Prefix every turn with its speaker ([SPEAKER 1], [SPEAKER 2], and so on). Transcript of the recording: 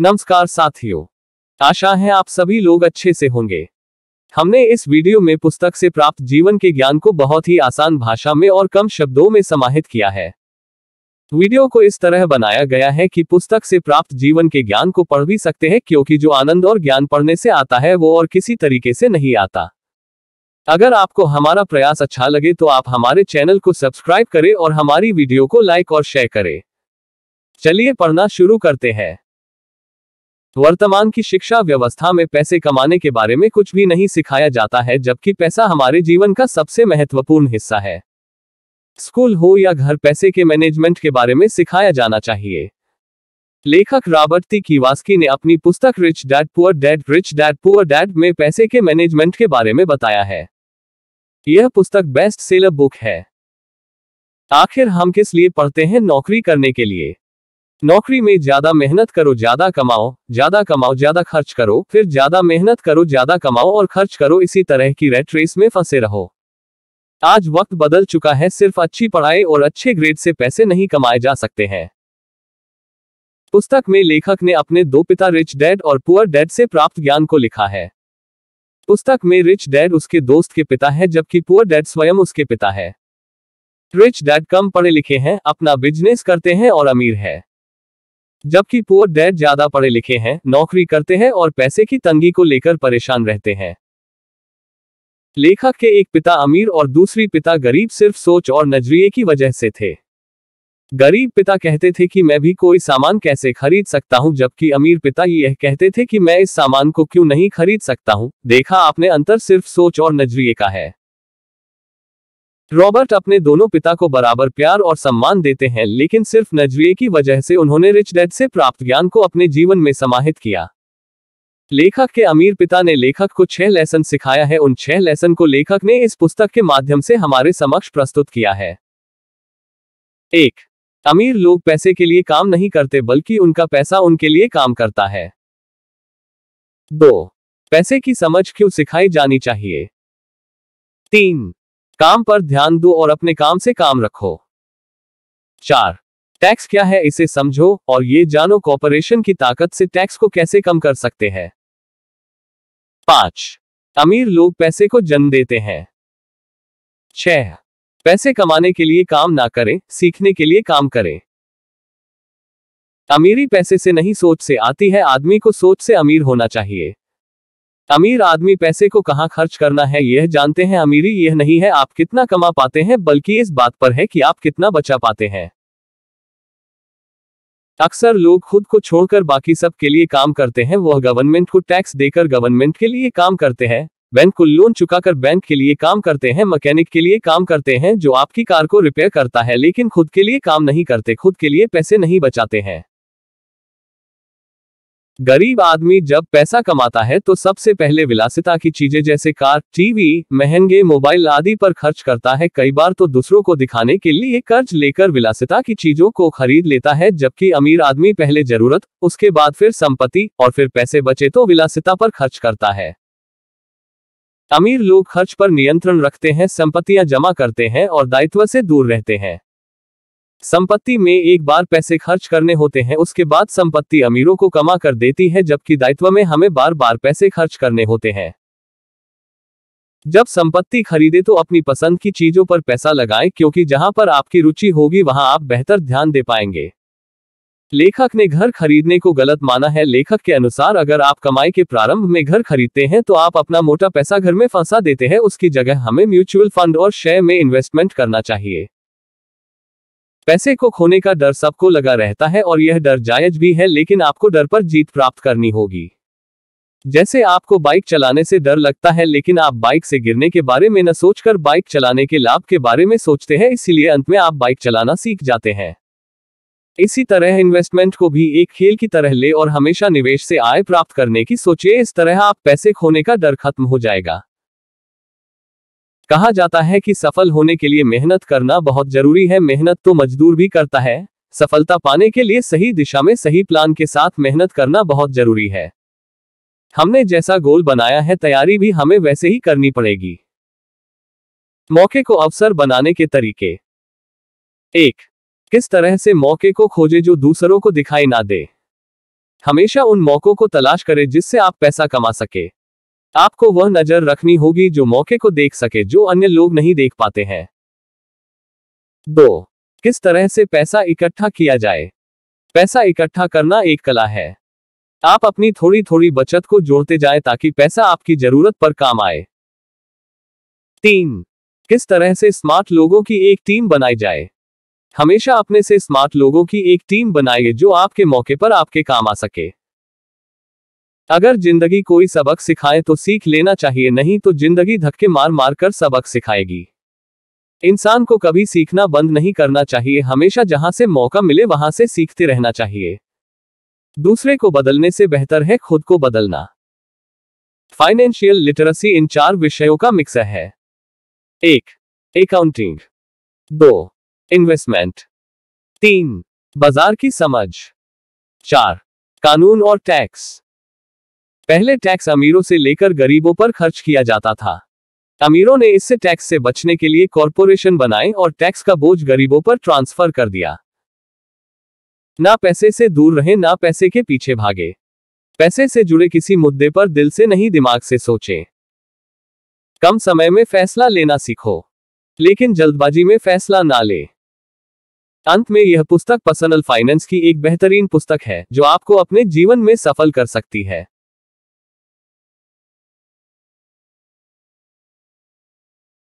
[SPEAKER 1] नमस्कार साथियों आशा है आप सभी लोग अच्छे से होंगे हमने इस वीडियो में पुस्तक से प्राप्त जीवन के ज्ञान को बहुत ही आसान भाषा में और कम शब्दों में समाहित किया है वीडियो को इस तरह बनाया गया है कि पुस्तक से प्राप्त जीवन के ज्ञान को पढ़ भी सकते हैं क्योंकि जो आनंद और ज्ञान पढ़ने से आता है वो और किसी तरीके से नहीं आता अगर आपको हमारा प्रयास अच्छा लगे तो आप हमारे चैनल को सब्सक्राइब करें और हमारी वीडियो को लाइक और शेयर करें चलिए पढ़ना शुरू करते हैं वर्तमान की शिक्षा व्यवस्था में पैसे कमाने के बारे में कुछ भी नहीं सिखाया जाता है जबकि पैसा हमारे जीवन का सबसे महत्वपूर्ण हिस्सा है स्कूल हो या घर पैसे के मैनेजमेंट के बारे में सिखाया जाना चाहिए लेखक रॉबर्ट ती कीवास्की ने अपनी पुस्तक rich dad poor dad rich dad poor dad में पैसे के मैनेजमेंट के बारे में बताया है यह पुस्तक बेस्ट सेलर बुक है आखिर हम किस लिए पढ़ते हैं नौकरी करने के लिए नौकरी में ज्यादा मेहनत करो ज्यादा कमाओ ज्यादा कमाओ ज्यादा खर्च करो फिर ज्यादा मेहनत करो ज्यादा कमाओ और खर्च करो इसी तरह की रेट रेस में फंसे रहो आज वक्त बदल चुका है सिर्फ अच्छी पढ़ाई और अच्छे ग्रेड से पैसे नहीं कमाए जा सकते हैं पुस्तक में लेखक ने अपने दो पिता रिच डैड और पुअर डैड से प्राप्त ज्ञान को लिखा है पुस्तक में रिच डैड उसके दोस्त के पिता है जबकि पुअर डैड स्वयं उसके पिता है रिच डैड कम पढ़े लिखे हैं अपना बिजनेस करते हैं और अमीर है जबकि पुअर डैड ज्यादा पढ़े लिखे हैं नौकरी करते हैं और पैसे की तंगी को लेकर परेशान रहते हैं लेखक के एक पिता अमीर और दूसरी पिता गरीब सिर्फ सोच और नजरिए की वजह से थे गरीब पिता कहते थे कि मैं भी कोई सामान कैसे खरीद सकता हूँ जबकि अमीर पिता यह कहते थे कि मैं इस सामान को क्यों नहीं खरीद सकता हूँ देखा आपने अंतर सिर्फ सोच और नजरिए का है रॉबर्ट अपने दोनों पिता को बराबर प्यार और सम्मान देते हैं लेकिन सिर्फ नजरिए की वजह से उन्होंने रिच डेड से प्राप्त ज्ञान को अपने जीवन में समाहित किया लेखक के अमीर पिता ने लेखक को छह लेसन सिखाया है उन छह लेसन को लेखक ने इस पुस्तक के माध्यम से हमारे समक्ष प्रस्तुत किया है एक अमीर लोग पैसे के लिए काम नहीं करते बल्कि उनका पैसा उनके लिए काम करता है दो पैसे की समझ क्यों सिखाई जानी चाहिए तीन काम पर ध्यान दो और अपने काम से काम रखो चार टैक्स क्या है इसे समझो और ये जानो कॉपोरेशन की ताकत से टैक्स को कैसे कम कर सकते हैं पांच अमीर लोग पैसे को जन्म देते हैं छह पैसे कमाने के लिए काम ना करें सीखने के लिए काम करें अमीरी पैसे से नहीं सोच से आती है आदमी को सोच से अमीर होना चाहिए अमीर आदमी पैसे को कहाँ खर्च करना है यह जानते हैं अमीरी यह नहीं है आप कितना कमा पाते हैं बल्कि इस बात पर है कि आप कितना बचा पाते हैं अक्सर लोग खुद को छोड़कर बाकी सब के लिए काम करते हैं वह गवर्नमेंट को टैक्स देकर गवर्नमेंट के लिए काम करते हैं बैंक को लोन चुकाकर बैंक के लिए काम करते हैं मैकेनिक के लिए काम करते हैं जो आपकी कार को रिपेयर करता है लेकिन खुद के लिए काम नहीं करते खुद के लिए पैसे नहीं बचाते हैं गरीब आदमी जब पैसा कमाता है तो सबसे पहले विलासिता की चीजें जैसे कार टीवी महंगे मोबाइल आदि पर खर्च करता है कई बार तो दूसरों को दिखाने के लिए कर्ज लेकर विलासिता की चीजों को खरीद लेता है जबकि अमीर आदमी पहले जरूरत उसके बाद फिर संपत्ति और फिर पैसे बचे तो विलासिता पर खर्च करता है अमीर लोग खर्च पर नियंत्रण रखते हैं संपत्तियां जमा करते हैं और दायित्व से दूर रहते हैं संपत्ति में एक बार पैसे खर्च करने होते हैं उसके बाद संपत्ति अमीरों को कमा कर देती है जबकि दायित्व में हमें बार बार पैसे खर्च करने होते हैं जब संपत्ति खरीदे तो अपनी पसंद की चीजों पर पैसा लगाएं क्योंकि जहां पर आपकी रुचि होगी वहां आप बेहतर ध्यान दे पाएंगे लेखक ने घर खरीदने को गलत माना है लेखक के अनुसार अगर आप कमाई के प्रारंभ में घर खरीदते हैं तो आप अपना मोटा पैसा घर में फंसा देते हैं उसकी जगह हमें म्यूचुअल फंड और शेयर में इन्वेस्टमेंट करना चाहिए पैसे को खोने का डर सबको लगा रहता है और यह डर जायज भी है लेकिन आपको डर पर जीत प्राप्त करनी होगी जैसे आपको बाइक चलाने से डर लगता है लेकिन आप बाइक से गिरने के बारे में न सोचकर बाइक चलाने के लाभ के बारे में सोचते हैं इसीलिए अंत में आप बाइक चलाना सीख जाते हैं इसी तरह इन्वेस्टमेंट को भी एक खेल की तरह ले और हमेशा निवेश से आय प्राप्त करने की सोचिए इस तरह आप पैसे खोने का डर खत्म हो जाएगा कहा जाता है कि सफल होने के लिए मेहनत करना बहुत जरूरी है मेहनत तो मजदूर भी करता है सफलता पाने के लिए सही दिशा में सही प्लान के साथ मेहनत करना बहुत जरूरी है हमने जैसा गोल बनाया है तैयारी भी हमें वैसे ही करनी पड़ेगी मौके को अवसर बनाने के तरीके एक किस तरह से मौके को खोजे जो दूसरों को दिखाई ना दे हमेशा उन मौकों को तलाश करें जिससे आप पैसा कमा सके आपको वह नजर रखनी होगी जो मौके को देख सके जो अन्य लोग नहीं देख पाते हैं दो किस तरह से पैसा इकट्ठा किया जाए पैसा इकट्ठा करना एक कला है आप अपनी थोड़ी थोड़ी बचत को जोड़ते जाए ताकि पैसा आपकी जरूरत पर काम आए तीन किस तरह से स्मार्ट लोगों की एक टीम बनाई जाए हमेशा अपने से स्मार्ट लोगों की एक टीम बनाइए जो आपके मौके पर आपके काम आ सके अगर जिंदगी कोई सबक सिखाए तो सीख लेना चाहिए नहीं तो जिंदगी धक्के मार मार कर सबक सिखाएगी इंसान को कभी सीखना बंद नहीं करना चाहिए हमेशा जहां से मौका मिले वहां से सीखते रहना चाहिए दूसरे को बदलने से बेहतर है खुद को बदलना फाइनेंशियल लिटरेसी इन चार विषयों का मिक्सर है एक अकाउंटिंग दो इन्वेस्टमेंट तीन बाजार की समझ चार कानून और टैक्स पहले टैक्स अमीरों से लेकर गरीबों पर खर्च किया जाता था अमीरों ने इससे टैक्स से बचने के लिए कॉरपोरेशन बनाए और टैक्स का बोझ गरीबों पर ट्रांसफर कर दिया ना पैसे से दूर रहे ना पैसे के पीछे भागे पैसे से जुड़े किसी मुद्दे पर दिल से नहीं दिमाग से सोचे कम समय में फैसला लेना सीखो लेकिन जल्दबाजी में फैसला ना ले अंत में यह पुस्तक पर्सनल फाइनेंस की एक बेहतरीन पुस्तक है जो आपको अपने जीवन में सफल कर सकती है